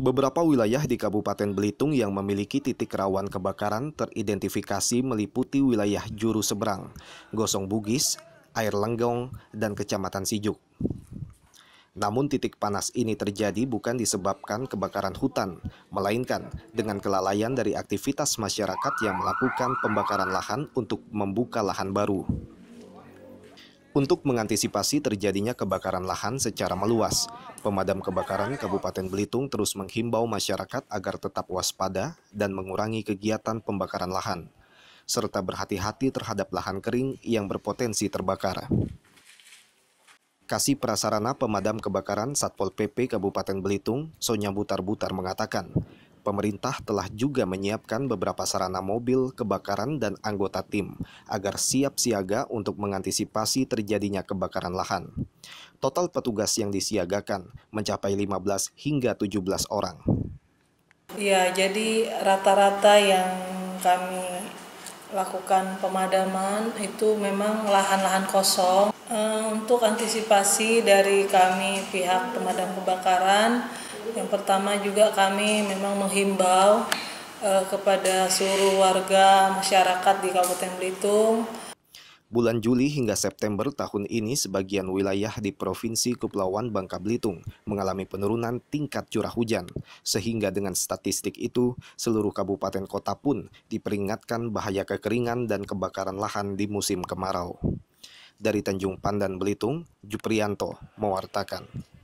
Beberapa wilayah di Kabupaten Belitung yang memiliki titik rawan kebakaran teridentifikasi meliputi wilayah Juru Seberang, Gosong Bugis, Air Lenggong, dan Kecamatan Sijuk. Namun titik panas ini terjadi bukan disebabkan kebakaran hutan, melainkan dengan kelalaian dari aktivitas masyarakat yang melakukan pembakaran lahan untuk membuka lahan baru. Untuk mengantisipasi terjadinya kebakaran lahan secara meluas, pemadam kebakaran Kabupaten Belitung terus menghimbau masyarakat agar tetap waspada dan mengurangi kegiatan pembakaran lahan, serta berhati-hati terhadap lahan kering yang berpotensi terbakar. Kasih Prasarana Pemadam Kebakaran Satpol PP Kabupaten Belitung, Sonya Butar-Butar mengatakan, pemerintah telah juga menyiapkan beberapa sarana mobil kebakaran dan anggota tim agar siap siaga untuk mengantisipasi terjadinya kebakaran lahan. Total petugas yang disiagakan mencapai 15 hingga 17 orang. Ya, jadi rata-rata yang kami lakukan pemadaman itu memang lahan-lahan kosong. Eh, untuk antisipasi dari kami pihak pemadam kebakaran, yang pertama juga kami memang menghimbau eh, kepada seluruh warga masyarakat di Kabupaten Belitung. Bulan Juli hingga September tahun ini sebagian wilayah di Provinsi Kepulauan Bangka Belitung mengalami penurunan tingkat curah hujan. Sehingga dengan statistik itu, seluruh kabupaten kota pun diperingatkan bahaya kekeringan dan kebakaran lahan di musim kemarau. Dari Tanjung Pandan Belitung, Juprianto mewartakan.